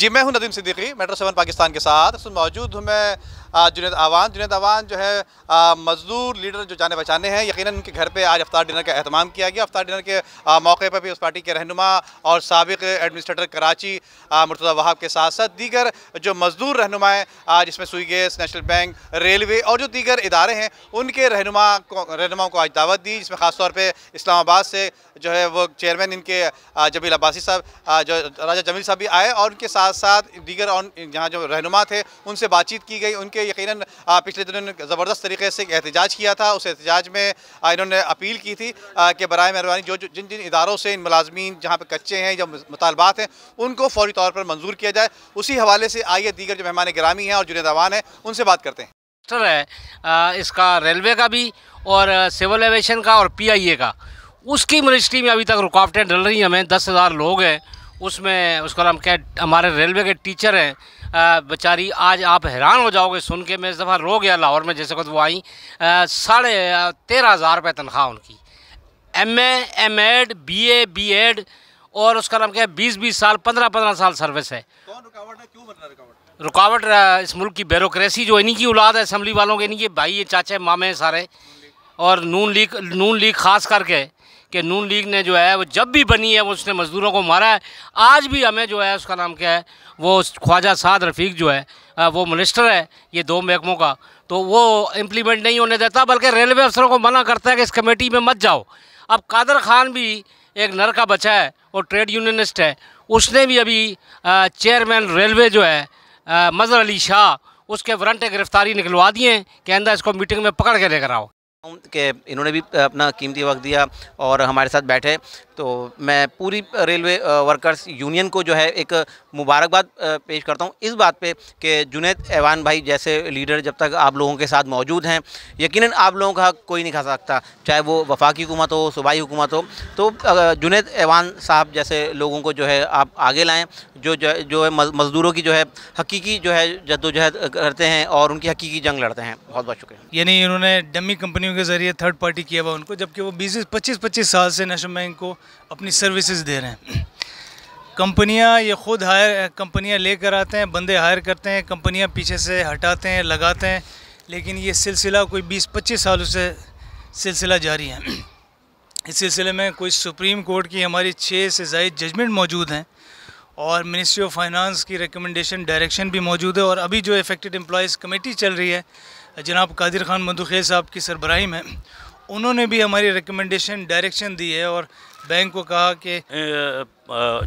जी मैं हूं Nadeem Siddiqui metro seven Pakistan के साथ मौजूद हूं मैं जुनेद आवान जुनेद आवान जो है मजदूर लीडर जो जाने बचाने हैं यकीन उनके घर पर आज अफ्तार डिनर का अहतमाम किया गया अफ्तार डिनर के मौके पर भी उस पार्टी के रहनुमा और सबक एडमिनिस्ट्रेटर कराची मुर्तज़ा वहाब के साथ साथ दीगर जो मजदूर रहनुमाएँ जिसमें सुई गैस नेशनल बैंक रेलवे और जो दीगर इदारे हैं उनके रहनुमा को रहनुमाओं को आज दावत दी जिसमें ख़ासतौर पर इस्लामाबाद से जो है वो चेयरमैन इनके जमील अब्बासी साहब जो राजा जमील साहब भी आए और उनके साथ साथ दीगर और यहाँ जो रहनुमा थे उनसे बातचीत की गई उनके के यकीन पिछले दिनों ने ज़बरदस्त तरीके से एहतजाज किया था उस एहतजाज में इन्होंने अपील की थी कि बर मेहरबानी जो जिन जिन इदारों से इन मुलाजमीन जहाँ पर कच्चे हैं या मुतालबात हैं उनको फौरी तौर पर मंजूर किया जाए उसी हवाले से आइए दीगर जो मेहमान ग्रामी हैं और जुनेदावान हैं उनसे बात करते हैं है इसका रेलवे का भी और सिविल एविएशन का और पीआईए का उसकी मिनिस्ट्री में अभी तक रुकावटें डल रही हैं हमें दस हज़ार लोग हैं उसमें उसका नाम क्या हमारे रेलवे के टीचर हैं बेचारी आज आप हैरान हो जाओगे सुन के मैं इस दफ़ा रो गया लाहौर में जैसे वक्त वो आई साढ़े तेरह हज़ार रुपये तनख्वाह उनकी M M Ed B A B Ed और उसका नाम क्या है बीस बीस साल पंद्रह पंद्रह साल सर्विस है रुकावट क्यों रुकावट इस मुल्क की बेरोक्रेसी जो इन्हीं की औलाद है असम्बली वालों के इन्हीं के भाई ये चाचे मामे सारे और नून लीग नून लीग खास करके कि नून लीग ने जो है वो जब भी बनी है वो उसने मज़दूरों को मारा है आज भी हमें जो है उसका नाम क्या है वो ख्वाजा साद रफ़ीक जो है वो मिनिस्टर है ये दो महकमों का तो वो इम्प्लीमेंट नहीं होने देता बल्कि रेलवे अफसरों को मना करता है कि इस कमेटी में मत जाओ अब कादर खान भी एक नर का बचा है और ट्रेड यूनियनिस्ट है उसने भी अभी चेयरमैन रेलवे जो है मज़र अली शाह उसके वरंटे गिरफ़्तारी निकलवा दिए हैं कि इसको मीटिंग में पकड़ के लेकर आओ के इन्होंने भी अपना कीमती वक्त दिया और हमारे साथ बैठे तो मैं पूरी रेलवे वर्कर्स यूनियन को जो है एक मुबारकबाद पेश करता हूँ इस बात पे कि जुनेद ऐवान भाई जैसे लीडर जब तक आप लोगों के साथ मौजूद हैं यकीनन आप लोगों का कोई नहीं खा सकता चाहे वो वफाकी हुकूमत हो सूबाई हुकूमत हो तो जुनेद ऐवान साहब जैसे लोगों को जो है आप आगे लाएँ जो जो है मज़दूरों की जो है हकीकी जो है जद्दोजहद करते हैं और उनकी हकीकी जंग लड़ते हैं बहुत बहुत शुक्रिया यानी इन्होंने डमी कंपनी कंपनियों के ज़रिए थर्ड पार्टी किया हुआ उनको जबकि वो बीस पच्चीस पच्चीस साल से नेशनल बैंक को अपनी सर्विसेज दे रहे हैं कंपनियां ये खुद हायर कंपनियां लेकर आते हैं बंदे हायर करते हैं कंपनियां पीछे से हटाते हैं लगाते हैं लेकिन ये सिलसिला कोई बीस पच्चीस सालों से सिलसिला जारी है इस सिलसिले में कोई सुप्रीम कोर्ट की हमारी छः से जायद जजमेंट मौजूद हैं और मिनिस्ट्री ऑफ फाइनेंस की रिकमेंडेशन डायरेक्शन भी मौजूद है और अभी जो इफेक्टेड एम्प्लॉज कमेटी चल रही है जनाब कादिर खान मधुखे साहब की सरबराही में उन्होंने भी हमारी रिकमेंडेशन डायरेक्शन दी है और बैंक को कहा कि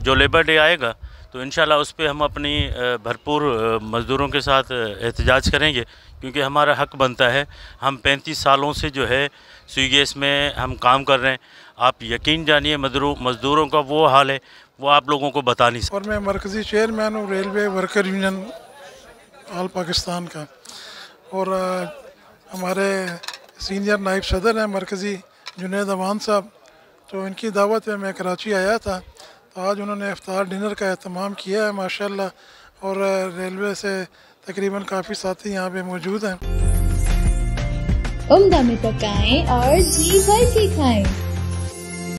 जो लेबर डे आएगा तो इन उस पर हम अपनी भरपूर मज़दूरों के साथ एहतजाज करेंगे क्योंकि हमारा हक बनता है हम 35 सालों से जो है स्विगेस में हम काम कर रहे हैं आप यकीन जानिए मज़दूरों का वो हाल है वो आप लोगों को बता नहीं सकते और मैं मरकज़ी चेयरमैन हूँ railway worker union all Pakistan का और हमारे सीनियर नायब सदर हैं मरकज़ी जुनेद अमान साहब तो इनकी दावत में मैं कराची आया था तो आज उन्होंने अफ्तार डिनर का अहतमाम किया है माशाल्लाह और रेलवे से तकरीबन काफ़ी साथी यहाँ पे मौजूद हैं उम्दा में पकाएं और जी भर के खाएं